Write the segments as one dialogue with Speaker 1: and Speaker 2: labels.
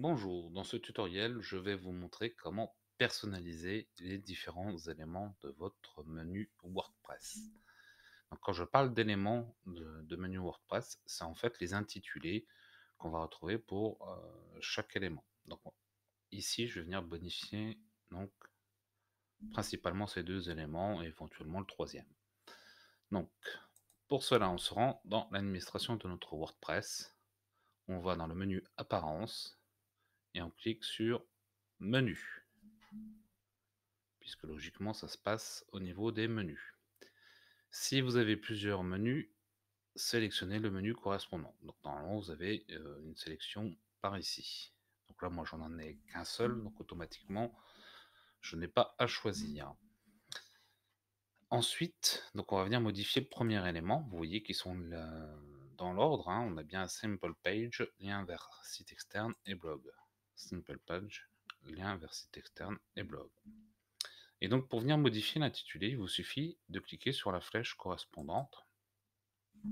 Speaker 1: Bonjour, dans ce tutoriel, je vais vous montrer comment personnaliser les différents éléments de votre menu WordPress. quand je parle d'éléments de, menu WordPress, c'est en fait les intitulés qu'on va retrouver pour euh, chaque élément. Donc ici, je vais venir bonifier donc, principalement ces deux éléments et éventuellement le troisième. Donc, pour cela, on se rend dans l'administration de notre WordPress. On va dans le menu Apparence, et on clique sur menu. Puisque logiquement, ça se passe au niveau des menus. Si vous avez plusieurs menus, sélectionnez le menu correspondant. Donc normalement, vous avez euh, une sélection par ici. Donc là, moi, j'en ai qu'un seul, donc automatiquement, je n'ai pas à choisir. Ensuite, donc on va venir modifier le premier élément. Vous voyez qu'ils sont dans l'ordre. Hein. On a bien simple page, lien vers site externe et blog. Simple page, lien vers site externe et blog. Et donc pour venir modifier l'intitulé, il vous suffit de cliquer sur la flèche correspondante,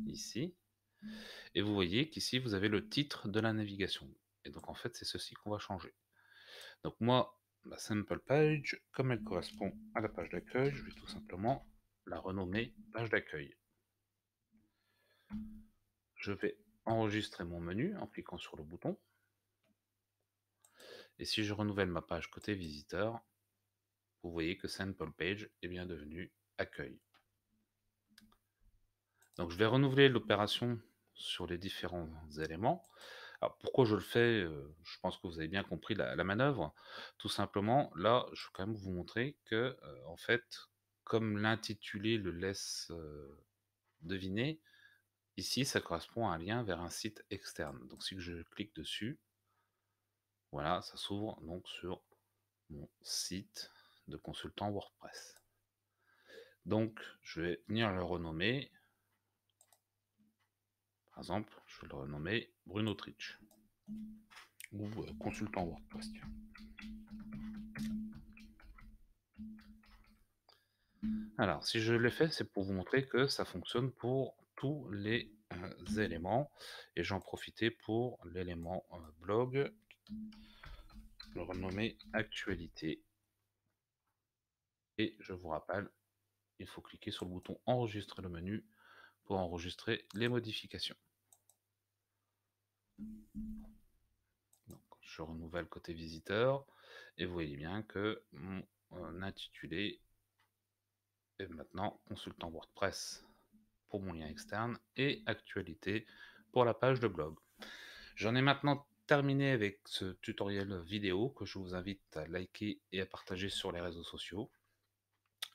Speaker 1: ici, et vous voyez qu'ici vous avez le titre de la navigation. Et donc en fait c'est ceci qu'on va changer. Donc moi, la bah, Simple page, comme elle correspond à la page d'accueil, je vais tout simplement la renommer page d'accueil. Je vais enregistrer mon menu en cliquant sur le bouton et si je renouvelle ma page côté visiteur, vous voyez que Sample Page est bien devenu Accueil. Donc je vais renouveler l'opération sur les différents éléments. Alors pourquoi je le fais euh, Je pense que vous avez bien compris la, manœuvre. Tout simplement, là, je vais quand même vous montrer que, euh, en fait, comme l'intitulé le laisse euh, deviner, ici, ça correspond à un lien vers un site externe. Donc si je clique dessus, voilà, ça s'ouvre donc sur mon site de consultant WordPress. Donc, je vais venir le renommer. Par exemple, je vais le renommer Bruno Trich ou euh, consultant WordPress. Alors, si je l'ai fait, c'est pour vous montrer que ça fonctionne pour tous les euh, éléments. Et j'en profitais pour l'élément euh, blog le renommer actualité. Et je vous rappelle, il faut cliquer sur le bouton enregistrer le menu pour enregistrer les modifications. Donc, je renouvelle côté visiteur et vous voyez bien que mon euh, intitulé est maintenant consultant WordPress pour mon lien externe et actualité pour la page de blog. J'en ai maintenant terminé avec ce tutoriel vidéo que je vous invite à liker et à partager sur les réseaux sociaux.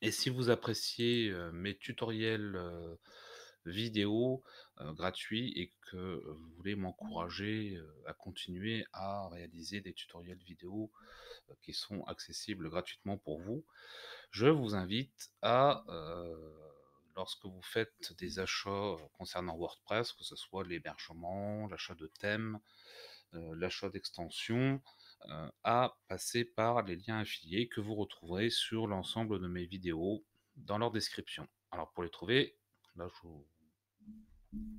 Speaker 1: Et si vous appréciez mes tutoriels vidéo gratuits et que vous voulez m'encourager à continuer à réaliser des tutoriels vidéo qui sont accessibles gratuitement pour vous, je vous invite à lorsque vous faites des achats concernant WordPress, que ce soit l'hébergement, l'achat de thèmes, euh, l'achat d'extension euh, à passer par les liens affiliés que vous retrouverez sur l'ensemble de mes vidéos dans leur description. Alors pour les trouver, là je vous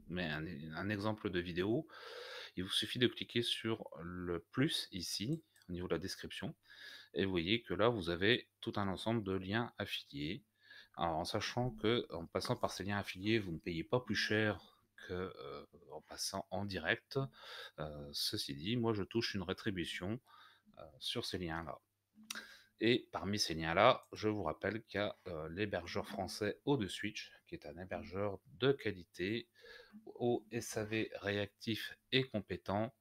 Speaker 1: mets un, un exemple de vidéo. Il vous suffit de cliquer sur le plus ici au niveau de la description et vous voyez que là vous avez tout un ensemble de liens affiliés. Alors en sachant que en passant par ces liens affiliés, vous ne payez pas plus cher en passant en direct. ceci dit, moi je touche une rétribution sur ces liens-là. Et parmi ces liens-là, je vous rappelle qu'il y a l'hébergeur français 2 Switch, qui est un hébergeur de qualité, au SAV réactif et compétent.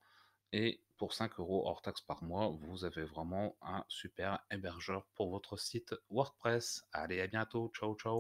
Speaker 1: Et pour 5 euros hors taxe par mois, vous avez vraiment un super hébergeur pour votre site WordPress. Allez, à bientôt. Ciao, ciao.